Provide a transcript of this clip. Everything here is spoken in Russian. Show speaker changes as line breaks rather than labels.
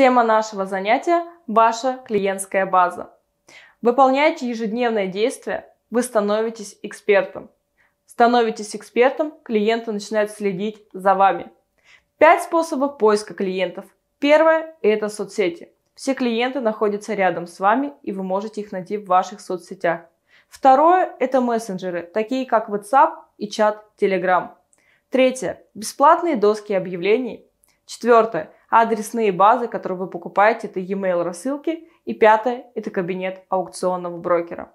Тема нашего
занятия – ваша клиентская база. Выполняйте ежедневные действия, вы становитесь экспертом. Становитесь экспертом, клиенты начинают следить за вами. Пять способов поиска клиентов. Первое – это соцсети. Все клиенты находятся рядом с вами, и вы можете их найти в ваших соцсетях. Второе – это мессенджеры, такие как WhatsApp и чат Telegram. Третье – бесплатные доски объявлений. Четвертое – адресные базы, которые вы покупаете, это e-mail рассылки, и пятое – это кабинет аукционного брокера.